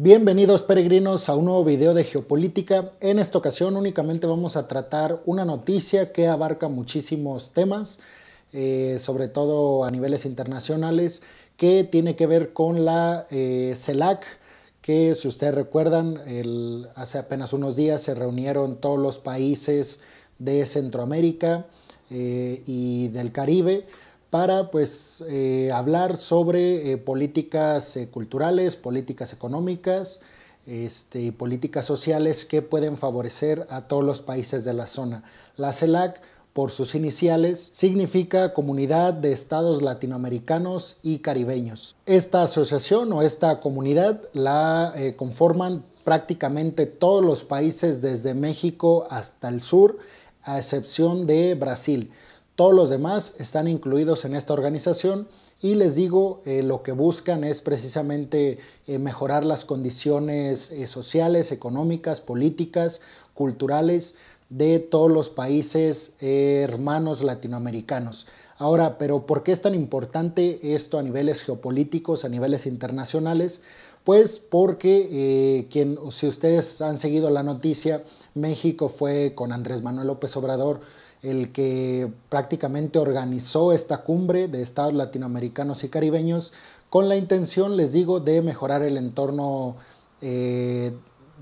Bienvenidos peregrinos a un nuevo video de geopolítica. En esta ocasión únicamente vamos a tratar una noticia que abarca muchísimos temas, eh, sobre todo a niveles internacionales, que tiene que ver con la eh, CELAC, que si ustedes recuerdan, hace apenas unos días se reunieron todos los países de Centroamérica eh, y del Caribe para pues, eh, hablar sobre eh, políticas eh, culturales, políticas económicas este, y políticas sociales que pueden favorecer a todos los países de la zona. La CELAC, por sus iniciales, significa Comunidad de Estados Latinoamericanos y Caribeños. Esta asociación o esta comunidad la conforman prácticamente todos los países desde México hasta el sur, a excepción de Brasil. Todos los demás están incluidos en esta organización y les digo, eh, lo que buscan es precisamente eh, mejorar las condiciones eh, sociales, económicas, políticas, culturales de todos los países hermanos latinoamericanos. Ahora, pero ¿por qué es tan importante esto a niveles geopolíticos, a niveles internacionales? Pues porque, quien, si ustedes han seguido la noticia, México fue con Andrés Manuel López Obrador el que prácticamente organizó esta cumbre de estados latinoamericanos y caribeños con la intención, les digo, de mejorar el entorno eh,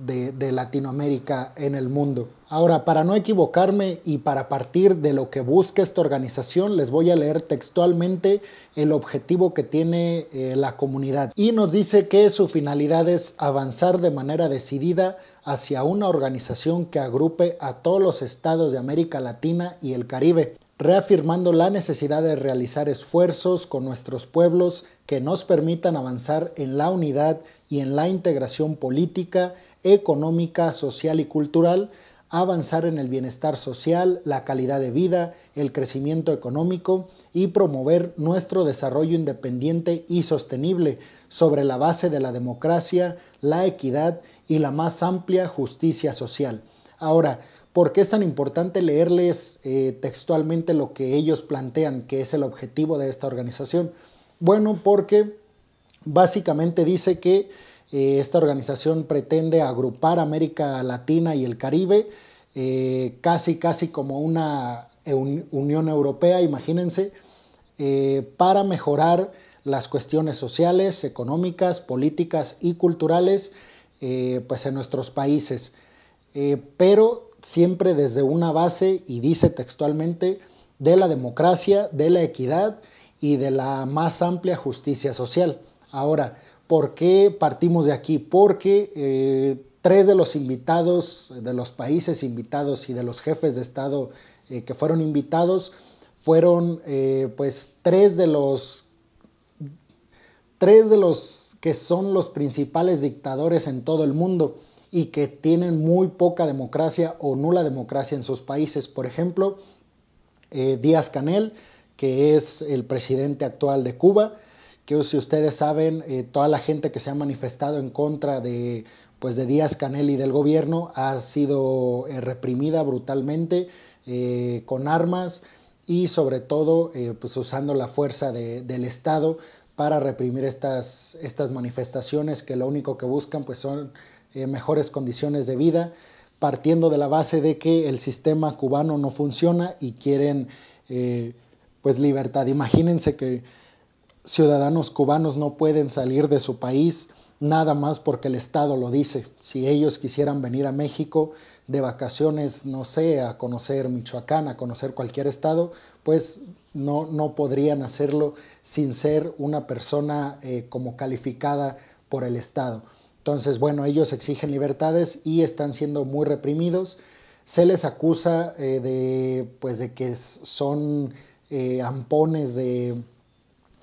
de, Latinoamérica en el mundo. Ahora, para no equivocarme y para partir de lo que busca esta organización, les voy a leer textualmente el objetivo que tiene eh, la comunidad. Y nos dice que su finalidad es avanzar de manera decidida hacia una organización que agrupe a todos los estados de América Latina y el Caribe, reafirmando la necesidad de realizar esfuerzos con nuestros pueblos que nos permitan avanzar en la unidad y en la integración política económica, social y cultural, avanzar en el bienestar social, la calidad de vida, el crecimiento económico y promover nuestro desarrollo independiente y sostenible sobre la base de la democracia, la equidad y la más amplia justicia social. Ahora, ¿por qué es tan importante leerles eh, textualmente lo que ellos plantean que es el objetivo de esta organización? Bueno, porque básicamente dice que eh, esta organización pretende agrupar América Latina y el Caribe, eh, casi, casi como una Unión Europea, imagínense, eh, para mejorar las cuestiones sociales, económicas, políticas y culturales pues en nuestros países. pero siempre desde una base, y dice textualmente, de la democracia, de la equidad y de la más amplia justicia social. Ahora, ¿Por qué partimos de aquí? Porque eh, tres de los invitados, de los países invitados y de los jefes de Estado eh, que fueron invitados, fueron eh, pues, tres de los tres de los que son los principales dictadores en todo el mundo y que tienen muy poca democracia o nula democracia en sus países. Por ejemplo, Díaz Canel, que es el presidente actual de Cuba, que si ustedes saben, eh, toda la gente que se ha manifestado en contra de, pues, de Díaz Canel y del gobierno ha sido eh, reprimida brutalmente eh, con armas y sobre todo pues, usando la fuerza del Estado para reprimir estas, estas manifestaciones que lo único que buscan pues, son mejores condiciones de vida, partiendo de la base de que el sistema cubano no funciona y quieren pues libertad. Imagínense que ciudadanos cubanos no pueden salir de su país nada más porque el Estado lo dice. Si ellos quisieran venir a México de vacaciones, no sé, a conocer Michoacán, a conocer cualquier estado, pues no, no podrían hacerlo sin ser una persona eh, como calificada por el Estado. Entonces, bueno, ellos exigen libertades y están siendo muy reprimidos. Se les acusa eh, de, pues, de que son eh, ampones de,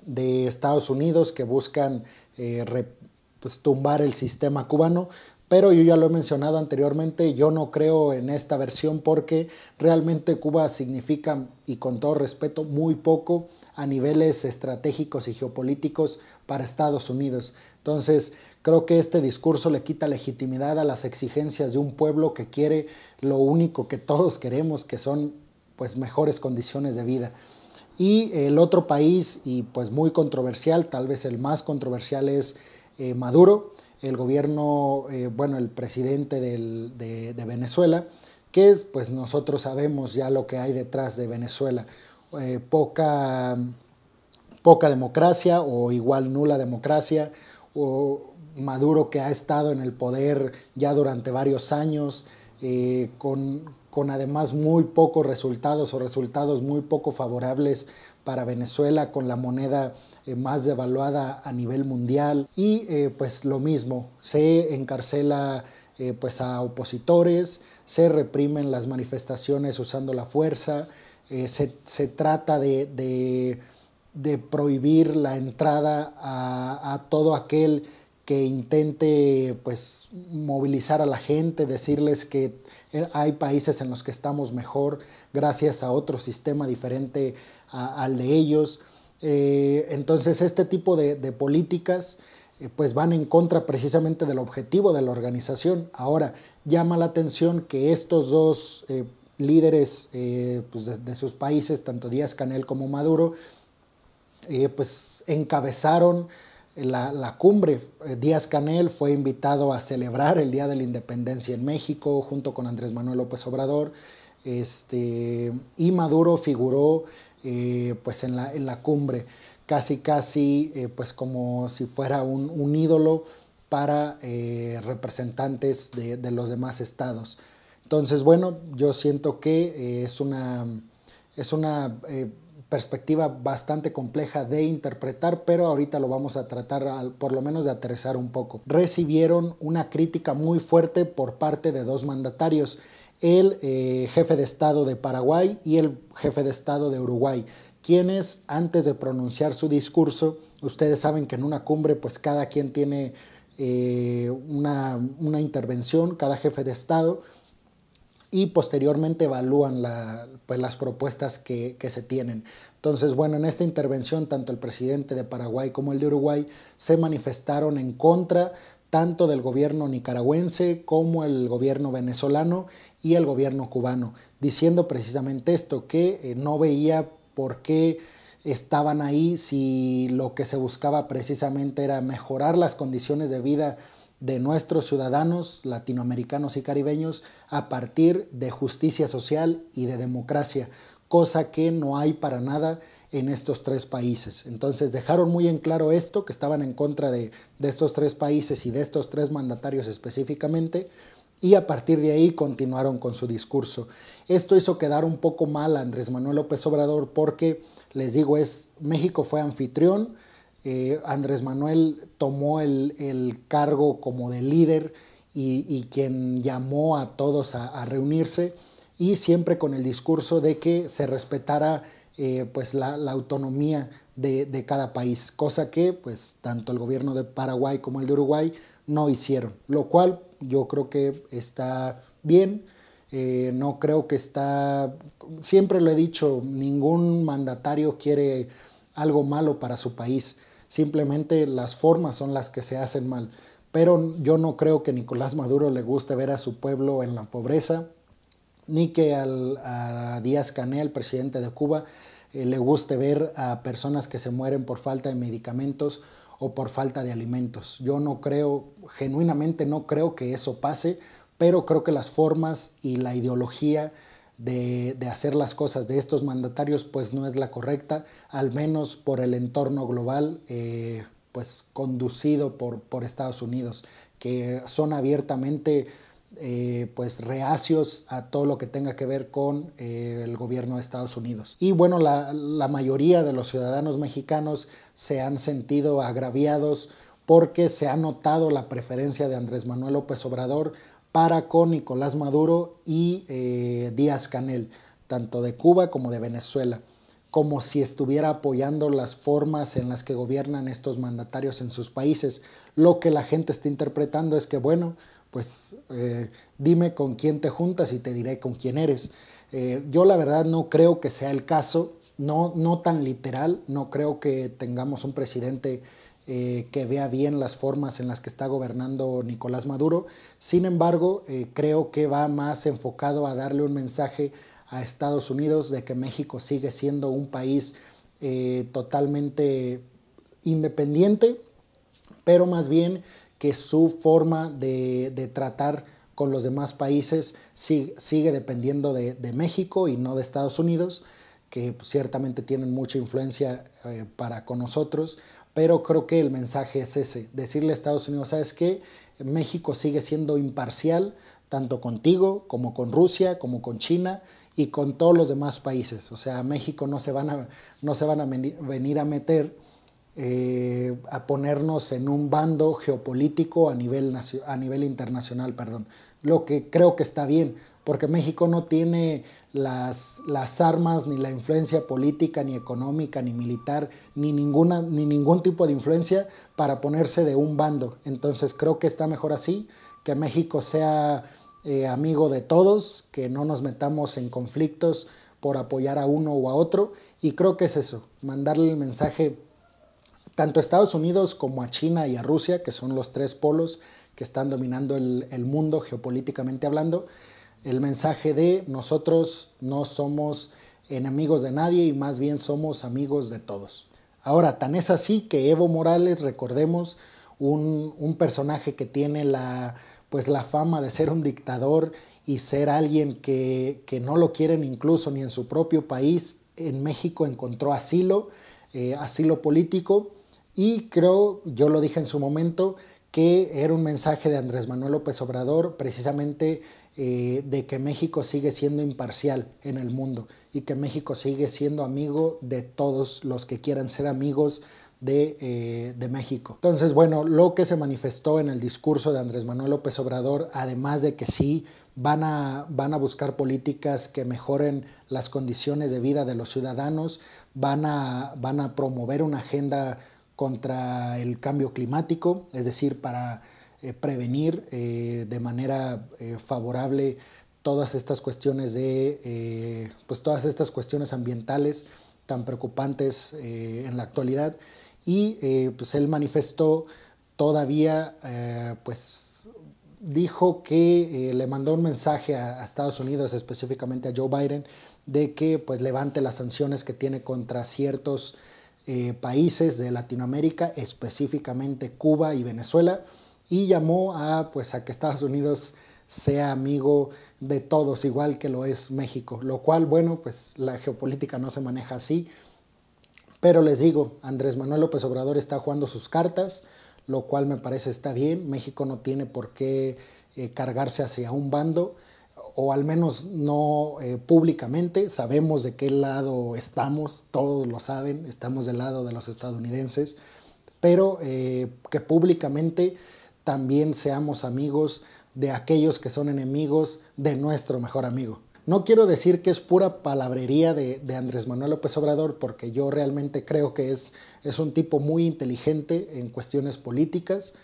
de Estados Unidos que buscan eh, pues, tumbar el sistema cubano. Pero yo ya lo he mencionado anteriormente, yo no creo en esta versión porque realmente Cuba significa, y con todo respeto, muy poco a niveles estratégicos y geopolíticos para Estados Unidos. Entonces, creo que este discurso le quita legitimidad a las exigencias de un pueblo que quiere lo único que todos queremos, que son pues mejores condiciones de vida. Y el otro país, y pues muy controversial, tal vez el más controversial es eh, Maduro, el gobierno, eh, bueno, el presidente de, Venezuela, que es, pues nosotros sabemos ya lo que hay detrás de Venezuela. Eh, poca, poca democracia o igual nula democracia, o Maduro que ha estado en el poder ya durante varios años, con, con además muy pocos resultados o resultados muy poco favorables para Venezuela, con la moneda eh, más devaluada a nivel mundial. Y eh, pues lo mismo, se encarcela eh, pues a opositores, se reprimen las manifestaciones usando la fuerza, se, trata de, prohibir la entrada a, a todo aquel que intente pues movilizar a la gente, decirles que eh, hay países en los que estamos mejor gracias a otro sistema diferente al de ellos. Eh, entonces este tipo de, políticas eh, pues van en contra precisamente del objetivo de la organización. Ahora, llama la atención que estos dos líderes pues, de, sus países, tanto Díaz Canel como Maduro, pues encabezaron la, cumbre. Eh, Díaz Canel fue invitado a celebrar el Día de la Independencia en México junto con Andrés Manuel López Obrador. Este, y Maduro figuró eh, pues en la, cumbre, casi casi eh, pues como si fuera un, ídolo para representantes de, de, los demás estados. Entonces, bueno, yo siento que es una, es una perspectiva bastante compleja de interpretar, pero ahorita lo vamos a tratar por lo menos de aterrizar un poco. Recibieron una crítica muy fuerte por parte de dos mandatarios, el eh, jefe de Estado de Paraguay y el jefe de Estado de Uruguay, quienes antes de pronunciar su discurso, ustedes saben que en una cumbre pues cada quien tiene eh, una, una intervención, cada jefe de Estado, y posteriormente evalúan pues, las propuestas que, se tienen. Entonces, bueno, en esta intervención tanto el presidente de Paraguay como el de Uruguay se manifestaron en contra tanto del gobierno nicaragüense como el gobierno venezolano y el gobierno cubano, diciendo precisamente esto, que eh, no veía por qué estaban ahí si lo que se buscaba precisamente era mejorar las condiciones de vida de nuestros ciudadanos latinoamericanos y caribeños a partir de justicia social y de democracia, cosa que no hay para nada en estos tres países. Entonces dejaron muy en claro esto, que estaban en contra de, de estos tres países y de estos tres mandatarios específicamente, y a partir de ahí continuaron con su discurso. Esto hizo quedar un poco mal a Andrés Manuel López Obrador porque, les digo, es México fue anfitrión, eh, Andrés Manuel tomó el, cargo como de líder y, quien llamó a todos a, reunirse y siempre con el discurso de que se respetara eh, pues la, autonomía de, cada país, cosa que pues tanto el gobierno de Paraguay como el de Uruguay no hicieron, lo cual yo creo que está bien, eh, no creo que está, siempre lo he dicho, ningún mandatario quiere algo malo para su país simplemente las formas son las que se hacen mal. Pero yo no creo que Nicolás Maduro le guste ver a su pueblo en la pobreza, ni que a Díaz Canel, presidente de Cuba, eh, le guste ver a personas que se mueren por falta de medicamentos o por falta de alimentos. Yo no creo, genuinamente no creo que eso pase, pero creo que las formas y la ideología de, hacer las cosas de estos mandatarios pues no es la correcta, al menos por el entorno global eh, pues conducido por, Estados Unidos, que son abiertamente eh, pues reacios a todo lo que tenga que ver con eh, el gobierno de Estados Unidos. Y bueno, la mayoría de los ciudadanos mexicanos se han sentido agraviados porque se ha notado la preferencia de Andrés Manuel López Obrador para con Nicolás Maduro y eh, Díaz Canel, tanto de Cuba como de Venezuela, como si estuviera apoyando las formas en las que gobiernan estos mandatarios en sus países. Lo que la gente está interpretando es que, bueno, pues eh, dime con quién te juntas y te diré con quién eres. Eh, yo la verdad no creo que sea el caso, no, no tan literal, no creo que tengamos un presidente eh, que vea bien las formas en las que está gobernando Nicolás Maduro. Sin embargo, eh, creo que va más enfocado a darle un mensaje a Estados Unidos de que México sigue siendo un país eh, totalmente independiente, pero más bien que su forma de, tratar con los demás países sigue dependiendo de, México y no de Estados Unidos, que ciertamente tienen mucha influencia para con nosotros pero creo que el mensaje es ese, decirle a Estados Unidos, ¿sabes qué? México sigue siendo imparcial, tanto contigo como con Rusia, como con China y con todos los demás países. O sea, México no se van a, no se van a venir a meter eh, a ponernos en un bando geopolítico a nivel, a nivel internacional, perdón. Lo que creo que está bien, porque México no tiene las, armas, ni la influencia política, ni económica, ni militar, ni, ningún tipo de influencia para ponerse de un bando. Entonces creo que está mejor así, que México sea eh, amigo de todos, que no nos metamos en conflictos por apoyar a uno o a otro. Y creo que es eso, mandarle el mensaje tanto a Estados Unidos como a China y a Rusia, que son los tres polos que están dominando el mundo geopolíticamente hablando, el mensaje de nosotros no somos enemigos de nadie y más bien somos amigos de todos. Ahora, tan es así que Evo Morales, recordemos, un, personaje que tiene la, pues, la fama de ser un dictador y ser alguien que, que no lo quieren incluso ni en su propio país, en México encontró asilo, eh, asilo político, y creo, yo lo dije en su momento, que era un mensaje de Andrés Manuel López Obrador precisamente eh, de que México sigue siendo imparcial en el mundo y que México sigue siendo amigo de todos los que quieran ser amigos eh, de, México. Entonces, bueno, lo que se manifestó en el discurso de Andrés Manuel López Obrador, además de que sí van a, van a buscar políticas que mejoren las condiciones de vida de los ciudadanos, van a, van a promover una agenda contra el cambio climático, es decir, para eh, prevenir eh, de manera eh, favorable todas estas cuestiones de pues, todas estas cuestiones ambientales tan preocupantes en la actualidad y pues él manifestó todavía pues, dijo que le mandó un mensaje a, Estados Unidos específicamente a Joe Biden de que pues, levante las sanciones que tiene contra ciertos países de Latinoamérica específicamente Cuba y Venezuela y llamó a, pues, a que Estados Unidos sea amigo de todos, igual que lo es México, lo cual, bueno, pues la geopolítica no se maneja así, pero les digo, Andrés Manuel López Obrador está jugando sus cartas, lo cual me parece está bien, México no tiene por qué eh, cargarse hacia un bando, o al menos no eh, públicamente, sabemos de qué lado estamos, todos lo saben, estamos del lado de los estadounidenses, pero eh, que públicamente también seamos amigos de aquellos que son enemigos de nuestro mejor amigo. No quiero decir que es pura palabrería de, Andrés Manuel López Obrador, porque yo realmente creo que es, es un tipo muy inteligente en cuestiones políticas.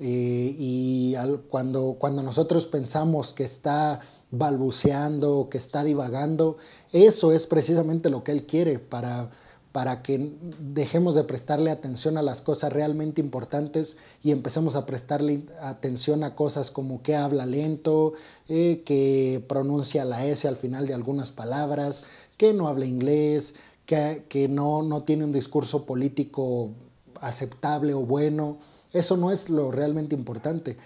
Eh, y cuando, cuando nosotros pensamos que está balbuceando, que está divagando, eso es precisamente lo que él quiere para para que dejemos de prestarle atención a las cosas realmente importantes y empecemos a prestarle atención a cosas como que habla lento, eh, que pronuncia la S al final de algunas palabras, que no habla inglés, que, no, tiene un discurso político aceptable o bueno. Eso no es lo realmente importante.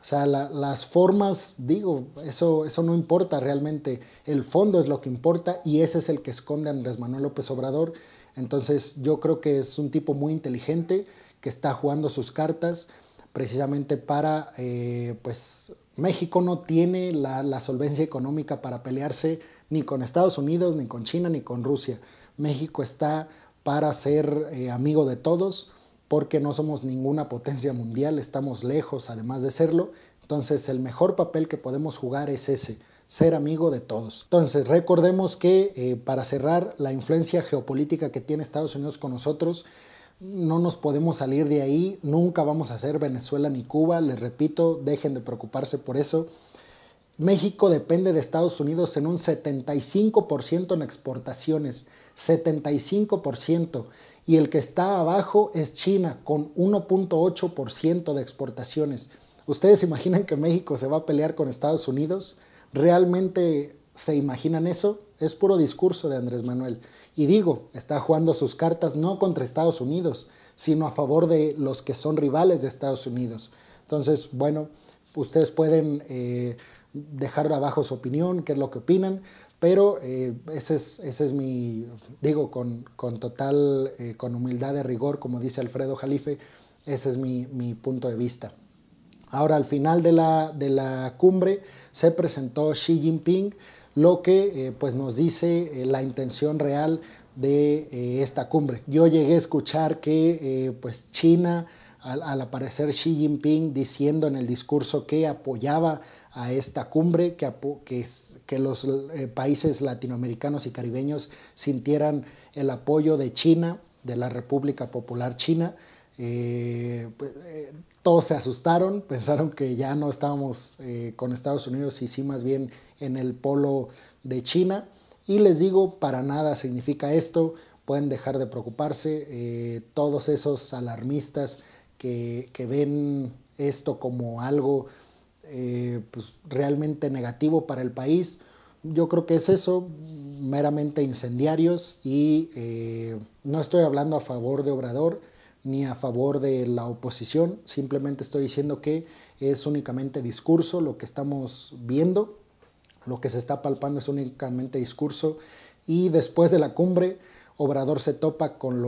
O sea, las formas, digo, eso, eso no importa realmente. El fondo es lo que importa y ese es el que esconde Andrés Manuel López Obrador entonces yo creo que es un tipo muy inteligente que está jugando sus cartas precisamente para, eh, pues México no tiene la, solvencia económica para pelearse ni con Estados Unidos, ni con China, ni con Rusia. México está para ser eh, amigo de todos porque no somos ninguna potencia mundial, estamos lejos además de serlo. Entonces el mejor papel que podemos jugar es ese, ser amigo de todos. Entonces, recordemos que eh, para cerrar la influencia geopolítica que tiene Estados Unidos con nosotros, no nos podemos salir de ahí, nunca vamos a ser Venezuela ni Cuba, les repito, dejen de preocuparse por eso. México depende de Estados Unidos en un 75% en exportaciones, 75%, y el que está abajo es China con 1.8% de exportaciones. ¿Ustedes imaginan que México se va a pelear con Estados Unidos? ¿Realmente se imaginan eso? Es puro discurso de Andrés Manuel. Y digo, está jugando sus cartas no contra Estados Unidos, sino a favor de los que son rivales de Estados Unidos. Entonces, bueno, ustedes pueden eh, dejar abajo su opinión, qué es lo que opinan, pero eh, ese, es, mi, digo, con, total, eh, con humildad de rigor, como dice Alfredo Jalife, ese es mi punto de vista. Ahora, al final de la, cumbre se presentó Xi Jinping, lo que eh, pues nos dice eh, la intención real de eh, esta cumbre. Yo llegué a escuchar que pues, China, al, aparecer Xi Jinping diciendo en el discurso que apoyaba a esta cumbre, que los países latinoamericanos y caribeños sintieran el apoyo de China, de la República Popular China, eh, pues, eh, todos se asustaron, pensaron que ya no estábamos eh, con Estados Unidos y sí más bien en el polo de China. Y les digo, para nada significa esto, pueden dejar de preocuparse. todos esos alarmistas que, ven esto como algo pues, realmente negativo para el país, yo creo que es eso, meramente incendiarios y no estoy hablando a favor de Obrador, ni a favor de la oposición, simplemente estoy diciendo que es únicamente discurso lo que estamos viendo, lo que se está palpando es únicamente discurso y después de la cumbre Obrador se topa con,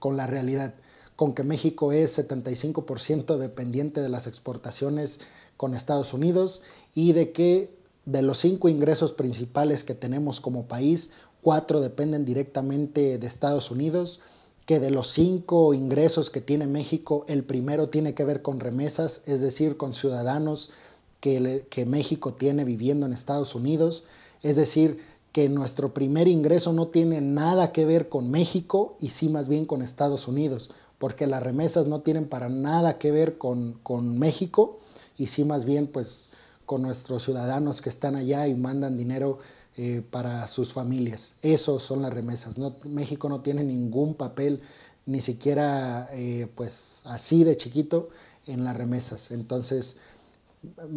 con la realidad, con que México es 75% dependiente de las exportaciones con Estados Unidos y de que de los cinco ingresos principales que tenemos como país, cuatro dependen directamente de Estados Unidos que de los cinco ingresos que tiene México, el primero tiene que ver con remesas, es decir, con ciudadanos que, México tiene viviendo en Estados Unidos, es decir, que nuestro primer ingreso no tiene nada que ver con México y sí más bien con Estados Unidos, porque las remesas no tienen para nada que ver con, con México y sí más bien pues con nuestros ciudadanos que están allá y mandan dinero eh, para sus familias. Esos son las remesas. México no tiene ningún papel, ni siquiera eh, pues así de chiquito, en las remesas. Entonces,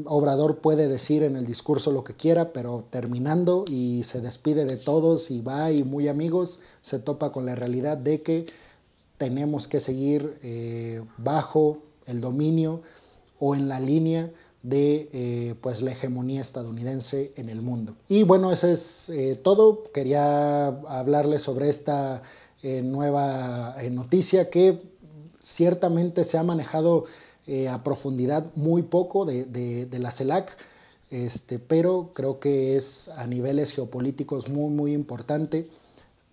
Obrador puede decir en el discurso lo que quiera, pero terminando y se despide de todos y va y muy amigos, se topa con la realidad de que tenemos que seguir eh, bajo el dominio o en la línea de eh, pues la hegemonía estadounidense en el mundo. Y bueno, eso es eh, todo. Quería hablarles sobre esta eh, nueva noticia que ciertamente se ha manejado a profundidad muy poco de, la CELAC, este, pero creo que es a niveles geopolíticos muy, muy importante.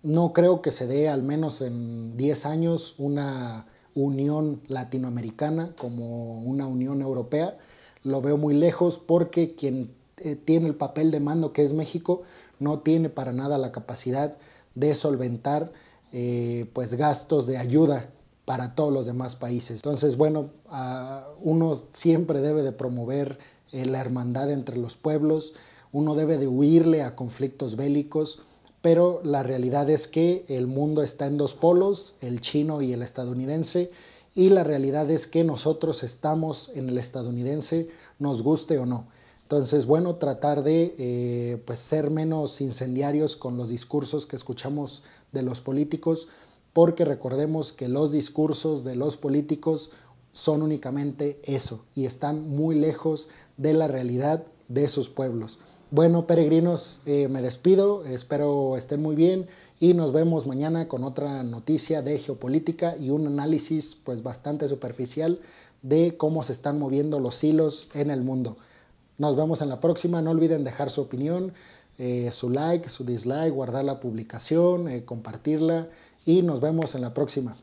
No creo que se dé, al menos en 10 años, una unión latinoamericana como una unión europea lo veo muy lejos porque quien eh, tiene el papel de mando que es México no tiene para nada la capacidad de solventar eh, pues gastos de ayuda para todos los demás países. Entonces, bueno, uno siempre debe de promover eh, la hermandad entre los pueblos, uno debe de huirle a conflictos bélicos, pero la realidad es que el mundo está en dos polos, el chino y el estadounidense, y la realidad es que nosotros estamos en el estadounidense, nos guste o no. Entonces, bueno, tratar de eh, pues, ser menos incendiarios con los discursos que escuchamos de los políticos, porque recordemos que los discursos de los políticos son únicamente eso y están muy lejos de la realidad de sus pueblos. Bueno, peregrinos, eh, me despido, espero estén muy bien y nos vemos mañana con otra noticia de geopolítica y un análisis pues bastante superficial de cómo se están moviendo los hilos en el mundo. Nos vemos en la próxima, no olviden dejar su opinión, eh, su like, su dislike, guardar la publicación, eh, compartirla y nos vemos en la próxima.